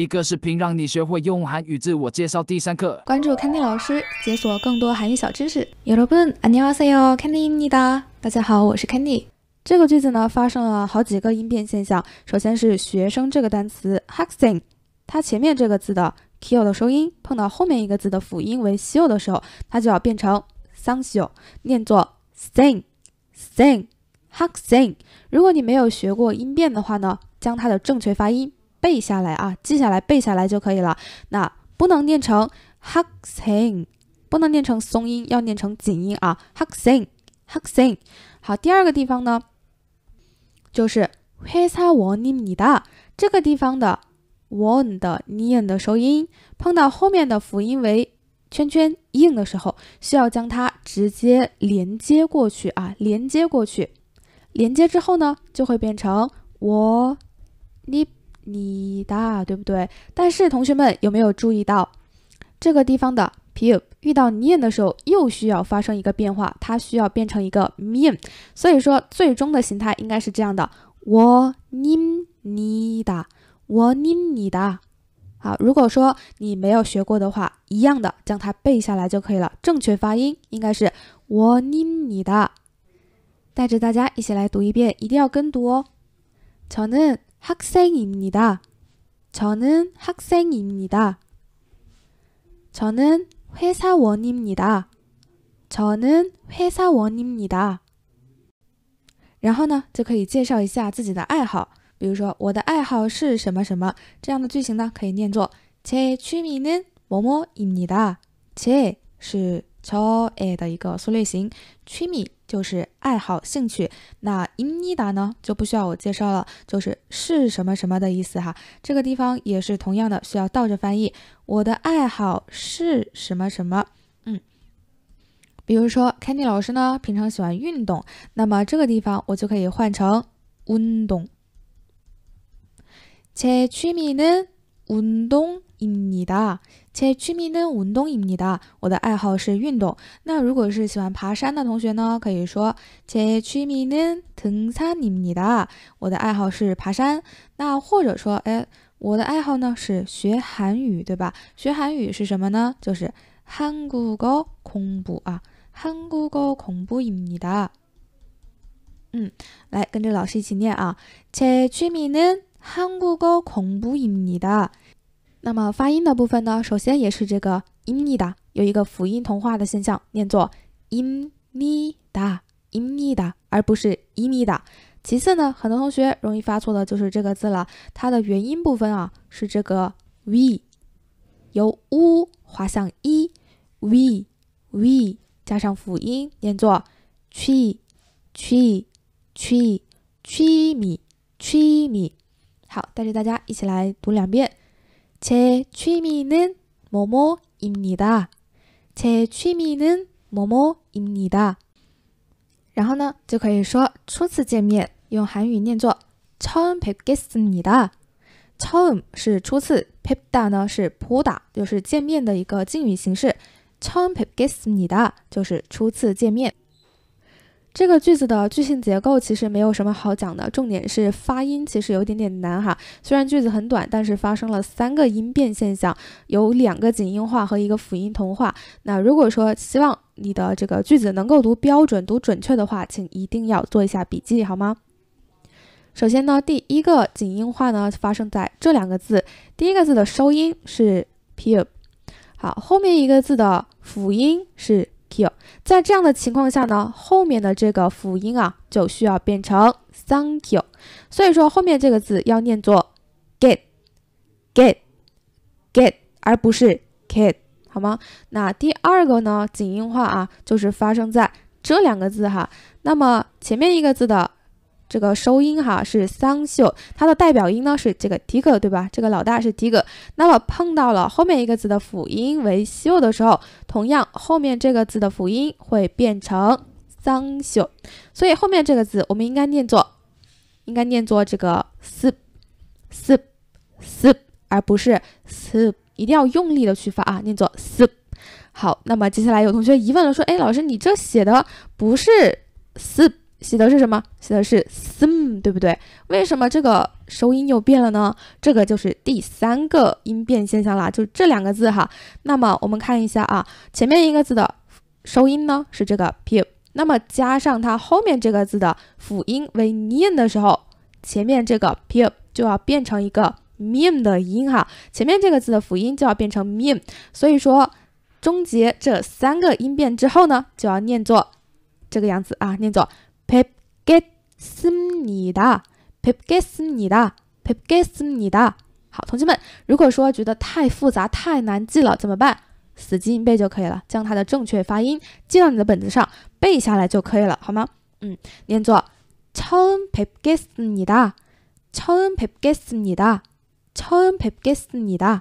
一个视频让你学会用韩语自我介绍第三课，关注 c a n d y 老师，解锁更多韩语小知识。여러분안녕하세요 c a n d y 입니 다。 大家好，我是 c a n d y 这个句子呢发生了好几个音变现象。首先是学生这个单词 Huxing，它前面这个字的쥬的收音碰到后面一个字的辅音为쉬울的时候，它就要变成 s n 상쉬 o 念作 sing sing h u s i n g 如果你没有学过音变的话呢，将它的正确发音。背下来啊，记下来，背下来就可以了。那不能念成 huxing，不能念成松音，要念成紧音啊。huxing，huxing。好，第二个地方呢，就是 he sa wo ni i da 这个地方的 wo 的 ni 的收音，碰到后面的辅音为圈圈硬的时候，需要将它直接连接过去啊，连接过去，连接之后呢，就会变成我你。你的对不对？但是同学们有没有注意到这个地方的 p p 遇到念的时候又需要发生一个变化，它需要变成一个 n 所以说最终的形态应该是这样的。我拎你的，我拎你的。好，如果说你没有学过的话，一样的将它背下来就可以了。正确发音应该是我拎你的。带着大家一起来读一遍，一定要跟读哦。乔嫩。 학생입니다. 저는 학생입니다. 저는 회사원입니다. 저는 회사원입니다. 然后呢，就可以介绍一下自己的爱好，比如说我的爱好是什么什么这样的句型呢，可以念作제취미는뭐뭐입니 다。 제是저의的一个缩略型，취미 就是爱好兴趣，那 inida 呢就不需要我介绍了，就是是什么什么的意思哈。这个地方也是同样的，需要倒着翻译。我的爱好是什么什么？嗯，比如说 c a n d y 老师呢，平常喜欢运动，那么这个地方我就可以换成运动。切去米呢？文东你的，且趣味呢文东你的，我的爱好是运动。那如果是喜欢爬山的同学呢，可以说且趣味呢登山你的，我的爱好是爬山。那或者说，哎，我的爱好呢是学韩语，对吧？学韩语是什么呢？就是韩语高恐怖啊，韩语高恐怖你的。嗯，来跟着老师一起念啊，且趣味呢。韩国歌恐怖印尼的，那么发音的部分呢？首先也是这个印尼的，有一个辅音同化的现象，念作印尼的印尼的，而不是印尼的。其次呢，很多同学容易发错的就是这个字了，它的元音部分啊是这个 v，由 u 滑向 i，v v 加上辅音念作 chim chim chim chim chim。好，带着大家一起来读两遍。제취미는모모입니다제취미는모모입니다然后呢，就可以说初次见面，用韩语念作처음뵙겠습니 다。 처음是初次，뵙다呢是扑打，就是见面的一个敬语形式。처음뵙겠습니다就是初次见面。这个句子的句型结构其实没有什么好讲的，重点是发音，其实有点点难哈。虽然句子很短，但是发生了三个音变现象，有两个紧音化和一个辅音同化。那如果说希望你的这个句子能够读标准、读准确的话，请一定要做一下笔记，好吗？首先呢，第一个紧音化呢发生在这两个字，第一个字的收音是 p，好，后面一个字的辅音是。kill。在这样的情况下呢，后面的这个辅音啊，就需要变成 Thank you，所以说后面这个字要念作 Get Get Get，而不是 Kid，好吗？那第二个呢，紧音化啊，就是发生在这两个字哈，那么前面一个字的。这个收音哈是桑秀，它的代表音呢是这个迪格，对吧？这个老大是迪格。那么碰到了后面一个字的辅音为秀的时候，同样后面这个字的辅音会变成桑秀，所以后面这个字我们应该念作应该念作这个 sip，而不是 sip，一定要用力的去发啊，念作 sip。好，那么接下来有同学疑问了，说，哎，老师你这写的不是 sip。写的是什么？写的是 sim，对不对？为什么这个收音又变了呢？这个就是第三个音变现象啦，就是这两个字哈。那么我们看一下啊，前面一个字的收音呢是这个 p，那么加上它后面这个字的辅音为 n 的时候，前面这个 p 就要变成一个 m 的音哈。前面这个字的辅音就要变成 m，所以说终结这三个音变之后呢，就要念作这个样子啊，念作。是你的，뵙겠습니 까？ 뵙겠습니 까？ 好，同学们，如果说觉得太复杂、太难记了，怎么办？死记硬背就可以了，将它的正确发音记到你的本子上，背下来就可以了，好吗？嗯，念作처음뵙겠습니 다， 처음뵙겠습니 다， 처음뵙겠습니 다。